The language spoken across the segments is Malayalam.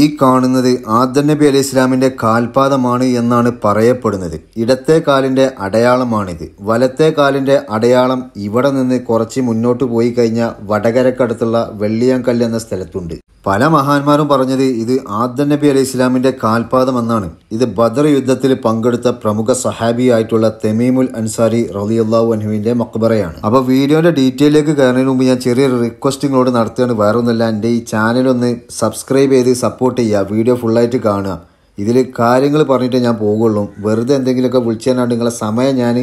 ഈ കാണുന്നത് ആദം നബി അലൈഹി ഇസ്ലാമിൻ്റെ കാൽപാദമാണ് എന്നാണ് പറയപ്പെടുന്നത് ഇടത്തെ കാലിൻ്റെ അടയാളമാണിത് വലത്തെ കാലിൻ്റെ അടയാളം ഇവിടെ നിന്ന് കുറച്ച് മുന്നോട്ട് പോയി കഴിഞ്ഞാൽ വടകരക്കടുത്തുള്ള വെള്ളിയാങ്കല്ല് എന്ന സ്ഥലത്തുണ്ട് പല മഹാന്മാരും പറഞ്ഞത് ഇത് ആദ്യ നബി അലൈഹി ഇസ്ലാമിൻ്റെ കാൽപാദമെന്നാണ് ഇത് ബദർ യുദ്ധത്തിൽ പങ്കെടുത്ത പ്രമുഖ സഹാബിയായിട്ടുള്ള തെമീമുൽ അൻസാരി റലിയല്ലാഹു അൻഹുവിൻ്റെ മക്ബറയാണ് അപ്പോൾ വീഡിയോന്റെ ഡീറ്റെയിലേക്ക് കയറുന്നതിന് മുമ്പ് ഞാൻ ചെറിയൊരു റിക്വസ്റ്റിങ്ങളോട് നടത്തുകയാണ് ഒന്നുമില്ല എൻ്റെ ഈ ചാനലൊന്ന് സബ്സ്ക്രൈബ് ചെയ്ത് സപ്പോർട്ട് ചെയ്യുക വീഡിയോ ഫുള്ളായിട്ട് കാണുക ഇതിൽ കാര്യങ്ങൾ പറഞ്ഞിട്ട് ഞാൻ പോകുള്ളൂ വെറുതെ എന്തെങ്കിലുമൊക്കെ വിളിച്ചാണ്ട് നിങ്ങളെ സമയം ഞാൻ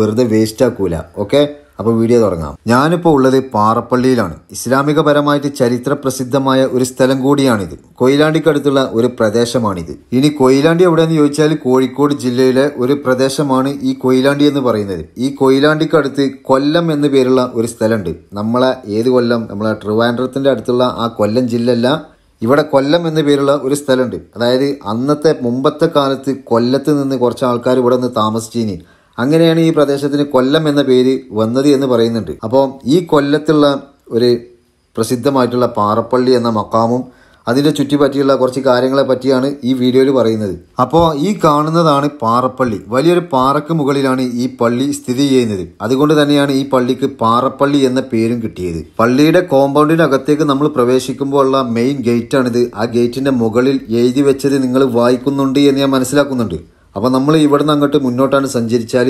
വെറുതെ വേസ്റ്റ് ആക്കൂല ഓക്കെ അപ്പോൾ വീഡിയോ തുടങ്ങാം ഞാനിപ്പോൾ ഉള്ളത് പാറപ്പള്ളിയിലാണ് ഇസ്ലാമികപരമായിട്ട് ചരിത്ര പ്രസിദ്ധമായ ഒരു സ്ഥലം കൂടിയാണിത് കൊയിലാണ്ടിക്കടുത്തുള്ള ഒരു പ്രദേശമാണിത് ഇനി കൊയിലാണ്ടി എവിടെയെന്ന് ചോദിച്ചാൽ കോഴിക്കോട് ജില്ലയിലെ ഒരു പ്രദേശമാണ് ഈ കൊയിലാണ്ടി എന്ന് പറയുന്നത് ഈ കൊയിലാണ്ടിക്കടുത്ത് കൊല്ലം എന്ന പേരുള്ള ഒരു സ്ഥലമുണ്ട് നമ്മളെ ഏത് കൊല്ലം നമ്മളെ ട്രിവാൻഡ്രത്തിൻ്റെ അടുത്തുള്ള ആ കൊല്ലം ജില്ലയല്ല ഇവിടെ കൊല്ലം എന്ന പേരുള്ള ഒരു സ്ഥലമുണ്ട് അതായത് അന്നത്തെ മുമ്പത്തെ കാലത്ത് കൊല്ലത്ത് നിന്ന് കുറച്ച് ആൾക്കാർ ഇവിടെ നിന്ന് താമസിച്ചിനി അങ്ങനെയാണ് ഈ പ്രദേശത്തിന് കൊല്ലം എന്ന പേര് വന്നത് എന്ന് പറയുന്നുണ്ട് അപ്പോൾ ഈ കൊല്ലത്തുള്ള ഒരു പ്രസിദ്ധമായിട്ടുള്ള പാറപ്പള്ളി എന്ന മക്കാമും അതിൻ്റെ ചുറ്റിപ്പറ്റിയുള്ള കുറച്ച് കാര്യങ്ങളെ പറ്റിയാണ് ഈ വീഡിയോയിൽ പറയുന്നത് അപ്പോൾ ഈ കാണുന്നതാണ് പാറപ്പള്ളി വലിയൊരു പാറക്ക് മുകളിലാണ് ഈ പള്ളി സ്ഥിതി ചെയ്യുന്നത് അതുകൊണ്ട് തന്നെയാണ് ഈ പള്ളിക്ക് പാറപ്പള്ളി എന്ന പേരും കിട്ടിയത് പള്ളിയുടെ കോമ്പൗണ്ടിനകത്തേക്ക് നമ്മൾ പ്രവേശിക്കുമ്പോൾ ഉള്ള മെയിൻ ഗേറ്റാണിത് ആ ഗേറ്റിൻ്റെ മുകളിൽ എഴുതി വെച്ചത് നിങ്ങൾ വായിക്കുന്നുണ്ട് എന്ന് ഞാൻ മനസ്സിലാക്കുന്നുണ്ട് അപ്പോൾ നമ്മൾ ഇവിടുന്ന് അങ്ങോട്ട് മുന്നോട്ടാണ് സഞ്ചരിച്ചാൽ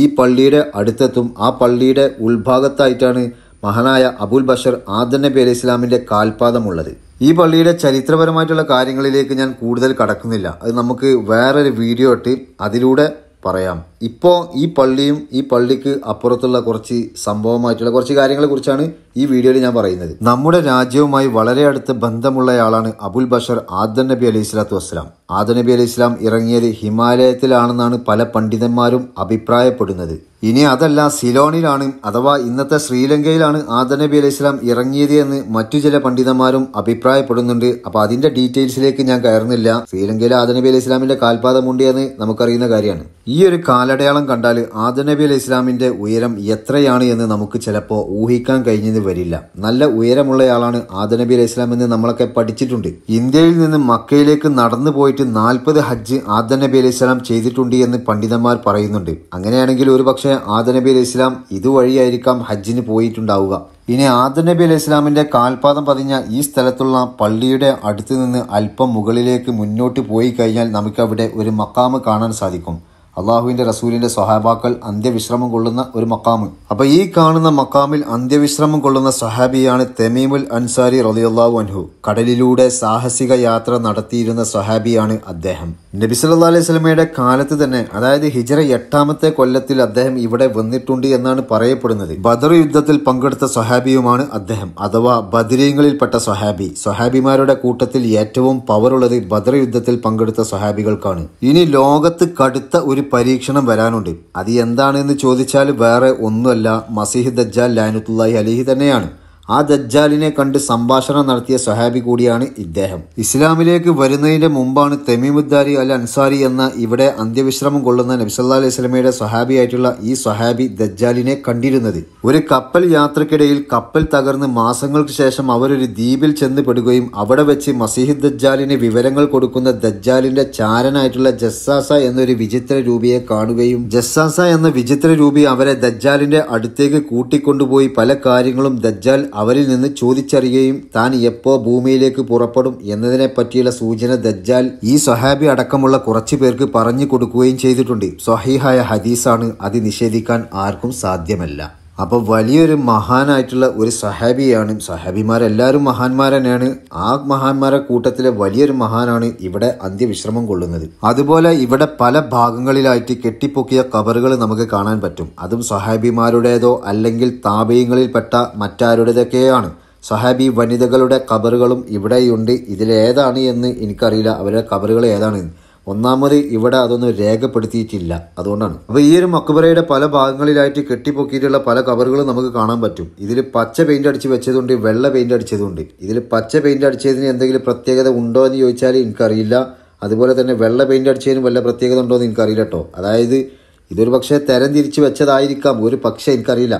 ഈ പള്ളിയുടെ അടുത്തെത്തും ആ പള്ളിയുടെ ഉൾഭാഗത്തായിട്ടാണ് മഹാനായ അബുൽ ബഷർ ആദൻ നബി അലൈഹി ഇസ്ലാമിൻ്റെ കാൽപാദമുള്ളത് ഈ പള്ളിയുടെ ചരിത്രപരമായിട്ടുള്ള കാര്യങ്ങളിലേക്ക് ഞാൻ കൂടുതൽ കടക്കുന്നില്ല അത് നമുക്ക് വേറൊരു വീഡിയോ ഇട്ട് അതിലൂടെ പറയാം ഇപ്പോൾ ഈ പള്ളിയും ഈ പള്ളിക്ക് അപ്പുറത്തുള്ള കുറച്ച് സംഭവമായിട്ടുള്ള കുറച്ച് കാര്യങ്ങളെ കുറിച്ചാണ് ഈ വീഡിയോയിൽ ഞാൻ പറയുന്നത് നമ്മുടെ രാജ്യവുമായി വളരെ അടുത്ത ബന്ധമുള്ളയാളാണ് അബുൽ ബഷർ ആദൻ നബി അലൈഹി സ്വലാത്തു വസ്സലാം ആദൻ നബി അലൈഹി സ്വലാം ഇറങ്ങിയത് ഹിമാലയത്തിലാണെന്നാണ് പല പണ്ഡിതന്മാരും അഭിപ്രായപ്പെടുന്നത് ഇനി അതല്ല സിലോണിലാണ് അഥവാ ഇന്നത്തെ ശ്രീലങ്കയിലാണ് ആദ നബി അലൈഹി സ്വലാം ഇറങ്ങിയത് എന്ന് മറ്റു ചില പണ്ഡിതന്മാരും അഭിപ്രായപ്പെടുന്നുണ്ട് അപ്പോൾ അതിന്റെ ഡീറ്റെയിൽസിലേക്ക് ഞാൻ കയറുന്നില്ല ശ്രീലങ്കയിലെ ആദ നബി അലൈഹി സ്വലാമിന്റെ കാൽപാദമുണ്ട് എന്ന് നമുക്കറിയുന്ന കാര്യമാണ് ഈ ഒരു കാല കാലടയാളം കണ്ടാൽ ആദനബി അലി ഇസ്ലാമിൻ്റെ ഉയരം എത്രയാണ് എന്ന് നമുക്ക് ചിലപ്പോൾ ഊഹിക്കാൻ കഴിഞ്ഞെന്ന് വരില്ല നല്ല ഉയരമുള്ളയാളാണ് ആദനബി അലി ഇസ്ലാം എന്ന് നമ്മളൊക്കെ പഠിച്ചിട്ടുണ്ട് ഇന്ത്യയിൽ നിന്ന് മക്കയിലേക്ക് നടന്നു പോയിട്ട് നാൽപ്പത് ഹജ്ജ് ആദനബി അലി ഇസ്ലാം ചെയ്തിട്ടുണ്ട് എന്ന് പണ്ഡിതന്മാർ പറയുന്നുണ്ട് അങ്ങനെയാണെങ്കിൽ ഒരുപക്ഷെ ആദനബി അലി ഇസ്ലാം ഇതുവഴിയായിരിക്കാം ഹജ്ജിന് പോയിട്ടുണ്ടാവുക ഇനി ആദനബി അലി ഇസ്ലാമിൻ്റെ കാൽപാദം പതിഞ്ഞ ഈ സ്ഥലത്തുള്ള പള്ളിയുടെ അടുത്ത് നിന്ന് അല്പം മുകളിലേക്ക് മുന്നോട്ട് പോയി കഴിഞ്ഞാൽ നമുക്കവിടെ ഒരു മക്കാമ് കാണാൻ സാധിക്കും അള്ളാഹുവിൻ്റെ റസൂലിൻ്റെ സ്വഹാബാക്കൾ അന്ത്യവിശ്രമം കൊള്ളുന്ന ഒരു മക്കാമ് അപ്പോൾ ഈ കാണുന്ന മക്കാമിൽ അന്ത്യവിശ്രമം കൊള്ളുന്ന സഹാബിയാണ് തെമീമുൽ അൻസാരി റലിയുള്ളാഹു അൻഹു കടലിലൂടെ സാഹസിക യാത്ര നടത്തിയിരുന്ന സഹാബിയാണ് അദ്ദേഹം നബി സല്ലാ അലൈഹി സ്വലമയുടെ കാലത്ത് തന്നെ അതായത് ഹിജറ എട്ടാമത്തെ കൊല്ലത്തിൽ അദ്ദേഹം ഇവിടെ വന്നിട്ടുണ്ട് എന്നാണ് പറയപ്പെടുന്നത് ബദർ യുദ്ധത്തിൽ പങ്കെടുത്ത സ്വഹാബിയുമാണ് അദ്ദേഹം അഥവാ ബദരീങ്ങളിൽപ്പെട്ട സ്വഹാബി സ്വഹാബിമാരുടെ കൂട്ടത്തിൽ ഏറ്റവും പവറുള്ളത് ബദർ യുദ്ധത്തിൽ പങ്കെടുത്ത സ്വഹാബികൾക്കാണ് ഇനി ലോകത്ത് കടുത്ത ഒരു പരീക്ഷണം വരാനുണ്ട് അത് എന്താണെന്ന് ചോദിച്ചാൽ വേറെ ഒന്നുമല്ല മസീഹ് ദജ്ജാൽ ലാനുത്തുല്ലാഹി അലിഹി തന്നെയാണ് ആ ദജ്ജാലിനെ കണ്ട് സംഭാഷണം നടത്തിയ സഹാബി കൂടിയാണ് ഇദ്ദേഹം ഇസ്ലാമിലേക്ക് വരുന്നതിന്റെ മുമ്പാണ് തെമീമുദ്ദാരി അൽ അൻസാരി എന്ന ഇവിടെ അന്ത്യവിശ്രമം കൊള്ളുന്ന നബിസല്ലാ അലൈഹി സ്വലമയുടെ സ്വഹാബിയായിട്ടുള്ള ഈ സ്വഹാബി ദജ്ജാലിനെ കണ്ടിരുന്നത് ഒരു കപ്പൽ യാത്രക്കിടയിൽ കപ്പൽ തകർന്ന് മാസങ്ങൾക്ക് ശേഷം അവരൊരു ദ്വീപിൽ ചെന്ന് പെടുകയും അവിടെ വെച്ച് മസീഹ് ദജ്ജാലിന് വിവരങ്ങൾ കൊടുക്കുന്ന ദജ്ജാലിന്റെ ചാരനായിട്ടുള്ള ജസ്സാസ എന്നൊരു വിചിത്ര രൂപിയെ കാണുകയും ജസ്സാസ എന്ന വിചിത്ര രൂപി അവരെ ദജ്ജാലിന്റെ അടുത്തേക്ക് കൂട്ടിക്കൊണ്ടുപോയി പല കാര്യങ്ങളും ദജ്ജാൽ അവരിൽ നിന്ന് ചോദിച്ചറിയുകയും താൻ എപ്പോ ഭൂമിയിലേക്ക് പുറപ്പെടും എന്നതിനെപ്പറ്റിയുള്ള സൂചന ദജ്ജാൽ ഈ സഹാബി അടക്കമുള്ള കുറച്ചു പേർക്ക് പറഞ്ഞു കൊടുക്കുകയും ചെയ്തിട്ടുണ്ട് സ്വഹീഹായ ഹദീസാണ് അത് നിഷേധിക്കാൻ ആർക്കും സാധ്യമല്ല അപ്പോൾ വലിയൊരു മഹാനായിട്ടുള്ള ഒരു സഹാബിയാണ് സഹാബിമാരെല്ലാവരും മഹാന്മാർ തന്നെയാണ് ആ മഹാന്മാരെ കൂട്ടത്തിലെ വലിയൊരു മഹാനാണ് ഇവിടെ അന്ത്യവിശ്രമം കൊള്ളുന്നത് അതുപോലെ ഇവിടെ പല ഭാഗങ്ങളിലായിട്ട് കെട്ടിപ്പൊക്കിയ കബറുകൾ നമുക്ക് കാണാൻ പറ്റും അതും സഹാബിമാരുടേതോ അല്ലെങ്കിൽ താപയങ്ങളിൽപ്പെട്ട മറ്റാരുടേതൊക്കെയാണ് സഹാബി വനിതകളുടെ കബറുകളും ഇവിടെയുണ്ട് ഇതിലേതാണ് എന്ന് എനിക്കറിയില്ല അവരുടെ കബറുകൾ ഏതാണ് ഒന്നാമത് ഇവിടെ അതൊന്നും രേഖപ്പെടുത്തിയിട്ടില്ല അതുകൊണ്ടാണ് അപ്പോൾ ഈ ഒരു മക്ബറയുടെ പല ഭാഗങ്ങളിലായിട്ട് കെട്ടിപ്പൊക്കിയിട്ടുള്ള പല കവറുകളും നമുക്ക് കാണാൻ പറ്റും ഇതിൽ പച്ച പെയിന്റ് അടിച്ച് വെച്ചതുണ്ട് വെള്ള പെയിന്റ് അടിച്ചതുണ്ട് ഇതിൽ പച്ച പെയിന്റ് അടിച്ചതിന് എന്തെങ്കിലും പ്രത്യേകത ഉണ്ടോ എന്ന് ചോദിച്ചാൽ എനിക്കറിയില്ല അതുപോലെ തന്നെ വെള്ള പെയിന്റ് അടിച്ചതിനും വല്ല പ്രത്യേകത ഉണ്ടോ എന്ന് എനിക്കറിയില്ല കേട്ടോ അതായത് ഇതൊരു പക്ഷേ തരം തിരിച്ച് വെച്ചതായിരിക്കാം ഒരു പക്ഷേ എനിക്കറിയില്ല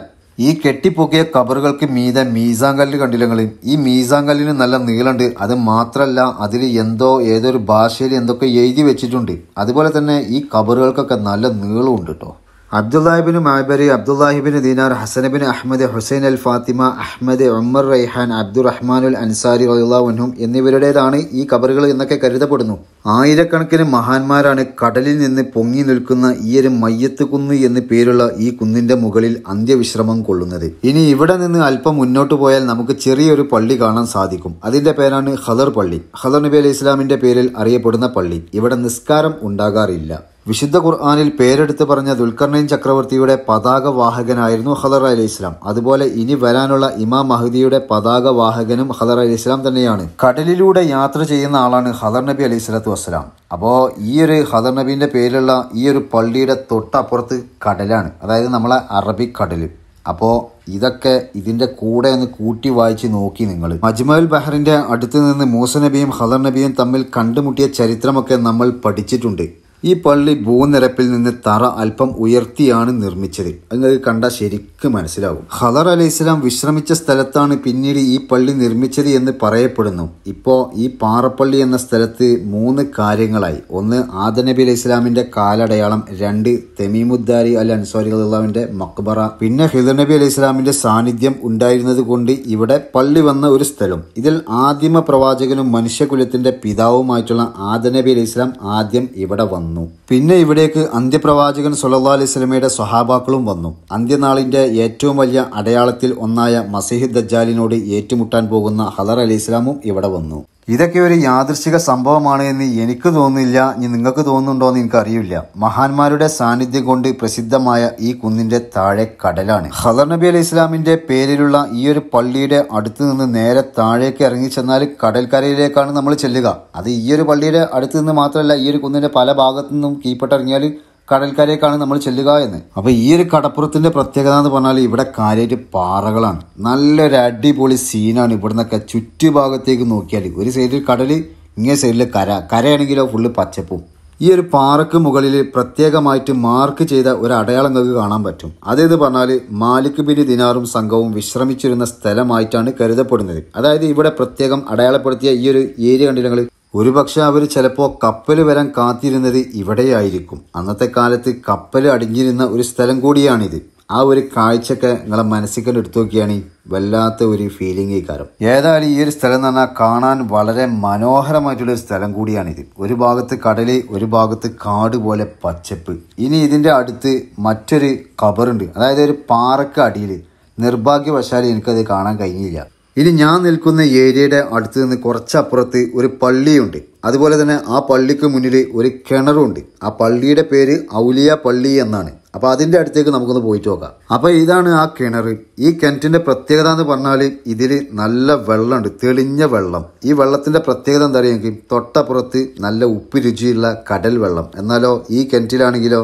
ഈ കെട്ടിപ്പൊക്കിയ കബറുകൾക്ക് മീതെ മീസാങ്കല്ല് കണ്ടില്ല ഈ മീസാങ്കല്ലിന് നല്ല നീളമുണ്ട് അത് മാത്രമല്ല അതിൽ എന്തോ ഏതൊരു ഭാഷയിൽ എന്തൊക്കെ എഴുതി വെച്ചിട്ടുണ്ട് അതുപോലെ തന്നെ ഈ കബറുകൾക്കൊക്കെ നല്ല നീളമുണ്ട് കേട്ടോ അബ്ദുല്ലാഹിബിന് മാബരി അബ്ദുല്ലാഹിബിന് ദീനാർ ഹസനബിൻ അഹമ്മദ് ഹുസൈൻ അൽ ഫാത്തിമ അഹമ്മദ് ഉമ്മർ റൈഹാൻ അബ്ദുറഹ്മാനുൽ അൻസാരി അള്ളാഹുനും എന്നിവരുടേതാണ് ഈ കബറുകൾ എന്നൊക്കെ കരുതപ്പെടുന്നു ആയിരക്കണക്കിന് മഹാന്മാരാണ് കടലിൽ നിന്ന് പൊങ്ങി നിൽക്കുന്ന ഈ ഒരു മയ്യത്ത് കുന്ന് എന്ന് പേരുള്ള ഈ കുന്നിന്റെ മുകളിൽ അന്ത്യവിശ്രമം കൊള്ളുന്നത് ഇനി ഇവിടെ നിന്ന് അല്പം മുന്നോട്ട് പോയാൽ നമുക്ക് ചെറിയൊരു പള്ളി കാണാൻ സാധിക്കും അതിന്റെ പേരാണ് ഹദർ പള്ളി ഹദർ നബി അലൈഹി ഇസ്ലാമിന്റെ പേരിൽ അറിയപ്പെടുന്ന പള്ളി ഇവിടെ നിസ്കാരം ഉണ്ടാകാറില്ല വിശുദ്ധ ഖുർആാനിൽ പേരെടുത്ത് പറഞ്ഞ ദുൽഖർണൈൻ ചക്രവർത്തിയുടെ പതാക വാഹകനായിരുന്നു ഹദർ അലി ഇസ്ലാം അതുപോലെ ഇനി വരാനുള്ള ഇമാം മഹദിയുടെ പതാക വാഹകനും ഹദർ അലി ഇസ്ലാം തന്നെയാണ് കടലിലൂടെ യാത്ര ചെയ്യുന്ന ആളാണ് ഹദർ നബി അലി സ്വലത്തു വസ്സലാം അപ്പോൾ ഈ ഒരു ഹദർ നബീൻ്റെ പേരിലുള്ള ഈ ഒരു പള്ളിയുടെ തൊട്ടപ്പുറത്ത് കടലാണ് അതായത് നമ്മളെ കടൽ അപ്പോൾ ഇതൊക്കെ ഇതിൻ്റെ കൂടെ ഒന്ന് കൂട്ടി വായിച്ച് നോക്കി നിങ്ങൾ മജ്മൽ ബഹറിൻ്റെ അടുത്ത് നിന്ന് മൂസ നബിയും ഹദർ നബിയും തമ്മിൽ കണ്ടുമുട്ടിയ ചരിത്രമൊക്കെ നമ്മൾ പഠിച്ചിട്ടുണ്ട് ഈ പള്ളി ഭൂനിരപ്പിൽ നിന്ന് തറ അല്പം ഉയർത്തിയാണ് നിർമ്മിച്ചത് നിങ്ങൾക്ക് കണ്ട ശരിക്കും മനസ്സിലാവും ഹദർ അലൈഹി ഇസ്ലാം വിശ്രമിച്ച സ്ഥലത്താണ് പിന്നീട് ഈ പള്ളി നിർമ്മിച്ചത് എന്ന് പറയപ്പെടുന്നു ഇപ്പോൾ ഈ പാറപ്പള്ളി എന്ന സ്ഥലത്ത് മൂന്ന് കാര്യങ്ങളായി ഒന്ന് ആദനബി അലൈഹി ഇസ്ലാമിന്റെ കാലടയാളം രണ്ട് തെമീമുദ്ദാരി അൽ അൻസാരി അള്ളാവിന്റെ മക്ബറ പിന്നെ ഹിദർ നബി അലൈഹി ഇസ്ലാമിന്റെ സാന്നിധ്യം ഉണ്ടായിരുന്നത് കൊണ്ട് ഇവിടെ പള്ളി വന്ന ഒരു സ്ഥലം ഇതിൽ ആദിമ പ്രവാചകനും മനുഷ്യകുലത്തിന്റെ പിതാവുമായിട്ടുള്ള ആദനബി അലൈഹി ഇസ്ലാം ആദ്യം ഇവിടെ വന്നു വന്നു പിന്നെ ഇവിടേക്ക് അന്ത്യപ്രവാചകൻ സുല്ലാ അലൈഹി സ്വലമയുടെ സ്വഹാബാക്കളും വന്നു അന്ത്യനാളിൻ്റെ ഏറ്റവും വലിയ അടയാളത്തിൽ ഒന്നായ മസീഹ് ദജ്ജാലിനോട് ഏറ്റുമുട്ടാൻ പോകുന്ന ഹലർ അലി ഇസ്ലാമും ഇവിടെ വന്നു ഇതൊക്കെ ഒരു യാദൃശിക സംഭവമാണ് എന്ന് എനിക്ക് തോന്നുന്നില്ല ഇനി നിങ്ങൾക്ക് തോന്നുന്നുണ്ടോ എന്ന് എനിക്കറിയില്ല മഹാന്മാരുടെ സാന്നിധ്യം കൊണ്ട് പ്രസിദ്ധമായ ഈ കുന്നിന്റെ താഴെ കടലാണ് ഹദർ നബി അലി ഇസ്ലാമിന്റെ പേരിലുള്ള ഈ ഒരു പള്ളിയുടെ അടുത്ത് നിന്ന് നേരെ താഴേക്ക് ഇറങ്ങി ചെന്നാൽ കടൽക്കരയിലേക്കാണ് നമ്മൾ ചെല്ലുക അത് ഈ ഒരു പള്ളിയുടെ അടുത്ത് നിന്ന് മാത്രമല്ല ഈ ഒരു കുന്നിന്റെ പല ഭാഗത്തു നിന്നും കീഴ്പ്പെട്ടിറങ്ങിയാൽ കടൽക്കരയ്ക്കാണ് നമ്മൾ ചെല്ലുക എന്ന് അപ്പോൾ ഈ ഒരു കടപ്പുറത്തിൻ്റെ പ്രത്യേകത എന്ന് പറഞ്ഞാൽ ഇവിടെ കാര്യമായിട്ട് പാറകളാണ് നല്ലൊരു അടിപൊളി സീനാണ് ഇവിടുന്നൊക്കെ ചുറ്റുഭാഗത്തേക്ക് നോക്കിയാൽ ഒരു സൈഡിൽ കടൽ ഇങ്ങേ സൈഡിൽ കര കരയാണെങ്കിലോ ഫുള്ള് പച്ചപ്പും ഈ ഒരു പാറക്ക് മുകളിൽ പ്രത്യേകമായിട്ട് മാർക്ക് ചെയ്ത ഒരു അടയാളം നിങ്ങൾക്ക് കാണാൻ പറ്റും അതേത് പറഞ്ഞാൽ മാലിക് ബിൻ ദിനാറും സംഘവും വിശ്രമിച്ചിരുന്ന സ്ഥലമായിട്ടാണ് കരുതപ്പെടുന്നത് അതായത് ഇവിടെ പ്രത്യേകം അടയാളപ്പെടുത്തിയ ഈ ഒരു ഏരിയ കണ്ടില്ലെങ്കിൽ ഒരുപക്ഷെ അവർ ചിലപ്പോൾ കപ്പൽ വരാൻ കാത്തിരുന്നത് ഇവിടെയായിരിക്കും അന്നത്തെ കാലത്ത് കപ്പൽ അടിഞ്ഞിരുന്ന ഒരു സ്ഥലം കൂടിയാണിത് ആ ഒരു കാഴ്ചയൊക്കെ നിങ്ങളെ മനസ്സിക്കൽ എടുത്തു നോക്കിയാണ് വല്ലാത്ത ഒരു ഫീലിംഗ് ഈ കാലം ഏതായാലും ഈ ഒരു സ്ഥലം എന്ന് പറഞ്ഞാൽ കാണാൻ വളരെ മനോഹരമായിട്ടുള്ള ഒരു സ്ഥലം കൂടിയാണിത് ഒരു ഭാഗത്ത് കടൽ ഒരു ഭാഗത്ത് കാട് പോലെ പച്ചപ്പ് ഇനി ഇതിൻ്റെ അടുത്ത് മറ്റൊരു കബറുണ്ട് അതായത് ഒരു പാറക്ക് അടിയിൽ നിർഭാഗ്യവശാൽ എനിക്കത് കാണാൻ കഴിഞ്ഞില്ല ഇനി ഞാൻ നിൽക്കുന്ന ഏരിയയുടെ അടുത്ത് നിന്ന് കുറച്ചപ്പുറത്ത് ഒരു പള്ളിയുണ്ട് അതുപോലെ തന്നെ ആ പള്ളിക്ക് മുന്നിൽ ഒരു കിണറുണ്ട് ആ പള്ളിയുടെ പേര് ഔലിയ പള്ളി എന്നാണ് അപ്പോൾ അതിൻ്റെ അടുത്തേക്ക് നമുക്കൊന്ന് പോയിട്ട് നോക്കാം അപ്പോൾ ഇതാണ് ആ കിണർ ഈ കിണറ്റിൻ്റെ പ്രത്യേകത എന്ന് പറഞ്ഞാൽ ഇതിൽ നല്ല വെള്ളമുണ്ട് തെളിഞ്ഞ വെള്ളം ഈ വെള്ളത്തിൻ്റെ പ്രത്യേകത എന്താ പറയുക തൊട്ടപ്പുറത്ത് നല്ല ഉപ്പ് രുചിയുള്ള കടൽ വെള്ളം എന്നാലോ ഈ കിണറ്റിലാണെങ്കിലോ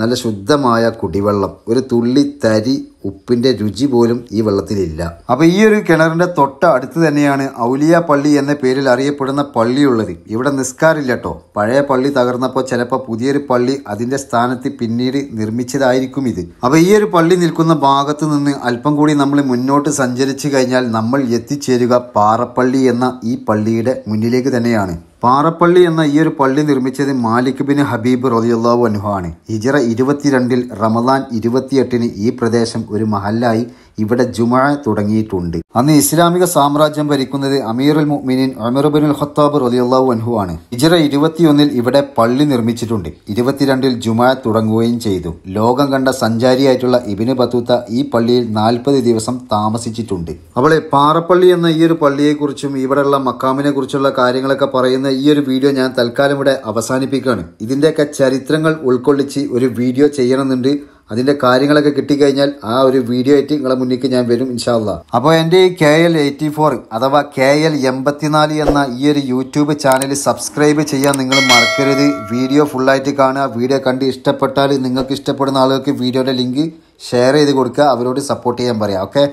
നല്ല ശുദ്ധമായ കുടിവെള്ളം ഒരു തുള്ളി തരി ഉപ്പിൻ്റെ രുചി പോലും ഈ വെള്ളത്തിലില്ല അപ്പോൾ ഈ ഒരു കിണറിൻ്റെ തൊട്ട അടുത്ത് തന്നെയാണ് ഔലിയ പള്ളി എന്ന പേരിൽ അറിയപ്പെടുന്ന പള്ളിയുള്ളത് ഇവിടെ നിസ്കാരില്ല കേട്ടോ പഴയ പള്ളി തകർന്നപ്പോൾ ചിലപ്പോൾ പുതിയൊരു പള്ളി അതിൻ്റെ സ്ഥാനത്ത് പിന്നീട് നിർമ്മിച്ചതായിരിക്കും ഇത് അപ്പോൾ ഈ ഒരു പള്ളി നിൽക്കുന്ന ഭാഗത്ത് നിന്ന് അല്പം കൂടി നമ്മൾ മുന്നോട്ട് സഞ്ചരിച്ചു കഴിഞ്ഞാൽ നമ്മൾ എത്തിച്ചേരുക പാറപ്പള്ളി എന്ന ഈ പള്ളിയുടെ മുന്നിലേക്ക് തന്നെയാണ് പാറപ്പള്ളി എന്ന ഈ ഒരു പള്ളി നിർമ്മിച്ചത് മാലിക് ബിൻ ഹബീബ് റതിയുള്ളാവു അനുഹാണ് ഹിജറ ഇരുപത്തിരണ്ടിൽ റമദാൻ ഇരുപത്തിയെട്ടിന് ഈ പ്രദേശം ഒരു മഹല്ലായി ഇവിടെ ജുമാ തുടങ്ങിയിട്ടുണ്ട് അന്ന് ഇസ്ലാമിക സാമ്രാജ്യം ഭരിക്കുന്നത് അമീറുൽ മുഅ്മിനീൻ അമീർബിനുൽ ഖത്താബ് റലിയല്ലാഹു അൻഹു ആണ് ഇജറ ഇരുപത്തിയൊന്നിൽ ഇവിടെ പള്ളി നിർമ്മിച്ചിട്ടുണ്ട് ഇരുപത്തിരണ്ടിൽ ജുമാ തുടങ്ങുകയും ചെയ്തു ലോകം കണ്ട സഞ്ചാരിയായിട്ടുള്ള ഇബിന് ബത്തൂത്ത ഈ പള്ളിയിൽ നാൽപ്പത് ദിവസം താമസിച്ചിട്ടുണ്ട് അവളെ പാറപ്പള്ളി എന്ന ഈ ഒരു പള്ളിയെക്കുറിച്ചും ഇവിടെയുള്ള മക്കാമിനെ കുറിച്ചുള്ള കാര്യങ്ങളൊക്കെ പറയുന്ന ഈ ഒരു വീഡിയോ ഞാൻ തൽക്കാലം ഇവിടെ അവസാനിപ്പിക്കുകയാണ് ഇതിന്റെയൊക്കെ ചരിത്രങ്ങൾ ഉൾക്കൊള്ളിച്ച് ഒരു വീഡിയോ ചെയ്യണമെന്നുണ്ട് അതിന്റെ കാര്യങ്ങളൊക്കെ കിട്ടിക്കഴിഞ്ഞാൽ ആ ഒരു വീഡിയോ ആയിട്ട് നിങ്ങളെ മുന്നിൽ ഞാൻ വരും ഇൻഷാല്ല അപ്പോൾ എൻ്റെ ഈ കെ എൽ എയ്റ്റി ഫോർ അഥവാ കെ എൽ എൺപത്തിനാല് എന്ന ഈ ഒരു യൂട്യൂബ് ചാനൽ സബ്സ്ക്രൈബ് ചെയ്യാൻ നിങ്ങൾ മറക്കരുത് വീഡിയോ ഫുള്ളായിട്ട് കാണുക വീഡിയോ കണ്ട് ഇഷ്ടപ്പെട്ടാൽ നിങ്ങൾക്ക് ഇഷ്ടപ്പെടുന്ന ആളുകൾക്ക് വീഡിയോയുടെ ലിങ്ക് ഷെയർ ചെയ്ത് കൊടുക്കുക അവരോട് സപ്പോർട്ട് ചെയ്യാൻ പറയാം ഓക്കെ